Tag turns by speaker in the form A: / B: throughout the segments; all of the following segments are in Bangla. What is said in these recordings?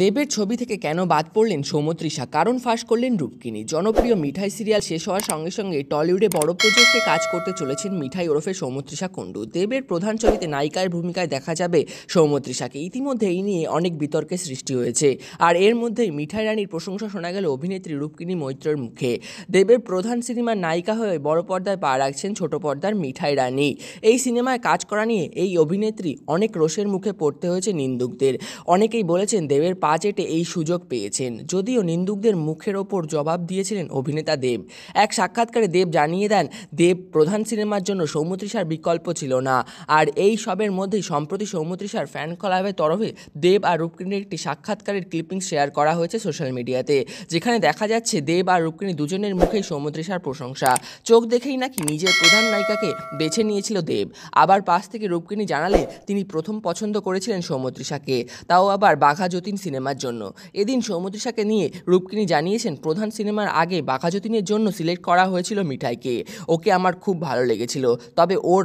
A: দেবের ছবি থেকে কেন বাদ পড়লেন সৌমত্রিষা কারণ ফাঁস করলেন রূপকিনি জনপ্রিয় মিঠাই সিরিয়াল শেষ হওয়ার সঙ্গে সঙ্গে টলিউডে বড় প্রজেক্টে কাজ করতে চলেছেন মিঠাই ওরফে সৌমত্রিষা কুণ্ডু দেবের প্রধান ছবিতে নায়িকার ভূমিকায় দেখা যাবে সৌমত্রিষাকে ইতিমধ্যে এই নিয়ে অনেক বিতর্কের সৃষ্টি হয়েছে আর এর মধ্যেই মিঠাই রানীর প্রশংসা শোনা গেল অভিনেত্রী রূপকিনি মৈত্রের মুখে দেবের প্রধান সিনেমার নায়িকা হয়ে বড় পর্দায় পা রাখছেন ছোট পর্দার মিঠাই রানী এই সিনেমায় কাজ করা নিয়ে এই অভিনেত্রী অনেক রোষের মুখে পড়তে হয়েছে নিন্দুকদের অনেকেই বলেছেন দেবের বাজেটে এই সুযোগ পেয়েছেন যদিও নিন্দুকদের মুখের ওপর জবাব দিয়েছিলেন অভিনেতা দেব এক সাক্ষাৎকারে দেব জানিয়ে দেন দেব প্রধান সিনেমার জন্য সৌমতৃষার বিকল্প ছিল না আর এই সবের মধ্যেই সম্প্রতি সৌমতৃষার ফ্যান ক্লাবের তরফে দেব আর রূপকিনীর একটি সাক্ষাৎকারের ক্লিপিং শেয়ার করা হয়েছে সোশ্যাল মিডিয়াতে যেখানে দেখা যাচ্ছে দেব আর রূপকিনী দুজনের মুখেই সৌমতৃষার প্রশংসা চোখ দেখেই নাকি নিজের প্রধান নায়িকাকে বেছে নিয়েছিল দেব আবার পাশ থেকে রূপকিনী জানালে তিনি প্রথম পছন্দ করেছিলেন সৌমতৃষাকে তাও আবার বাঘা যতীন সিনেমা সিনেমার জন্য এদিন শাকে নিয়ে রূপকিনী জানিয়েছেন প্রধান সিনেমার আগে বাঘাযতীনের জন্য সিলেক্ট করা হয়েছিল মিঠাইকে ওকে আমার খুব ভালো লেগেছিল তবে ওর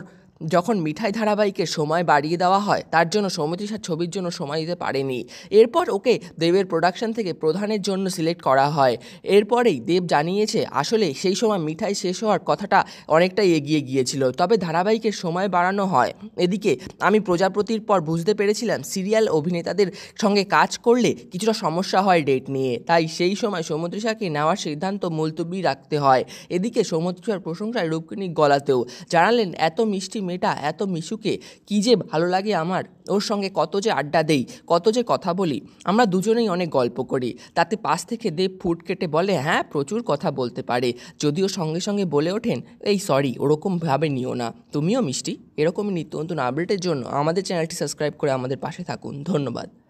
A: যখন মিঠাই ধারাবাহিকে সময় বাড়িয়ে দেওয়া হয় তার জন্য সার ছবির জন্য সময় দিতে পারেনি এরপর ওকে দেবের প্রোডাকশন থেকে প্রধানের জন্য সিলেক্ট করা হয় এরপরেই দেব জানিয়েছে আসলে সেই সময় মিঠাই শেষ হওয়ার কথাটা অনেকটাই এগিয়ে গিয়েছিল তবে ধারাবাহিকের সময় বাড়ানো হয় এদিকে আমি প্রজাপতির পর বুঝতে পেরেছিলাম সিরিয়াল অভিনেতাদের সঙ্গে কাজ করলে কিছুটা সমস্যা হয় ডেট নিয়ে তাই সেই সময় সৌমিত্রিষাকে নেওয়ার সিদ্ধান্ত মুলতবি রাখতে হয় এদিকে সার প্রশংসায় রূপকিনী গলাতেও জানালেন এত মিষ্টি মেয়েটা এত মিশুকে কী যে ভালো লাগে আমার ওর সঙ্গে কত যে আড্ডা দেই কত যে কথা বলি আমরা দুজনেই অনেক গল্প করি তাতে পাশ থেকে দেব ফুট কেটে বলে হ্যাঁ প্রচুর কথা বলতে পারে যদিও সঙ্গে সঙ্গে বলে ওঠেন এই সরি ওরকমভাবে নিও না তুমিও মিষ্টি এরকমই নিত্য নতুন আপডেটের জন্য আমাদের চ্যানেলটি সাবস্ক্রাইব করে আমাদের পাশে থাকুন ধন্যবাদ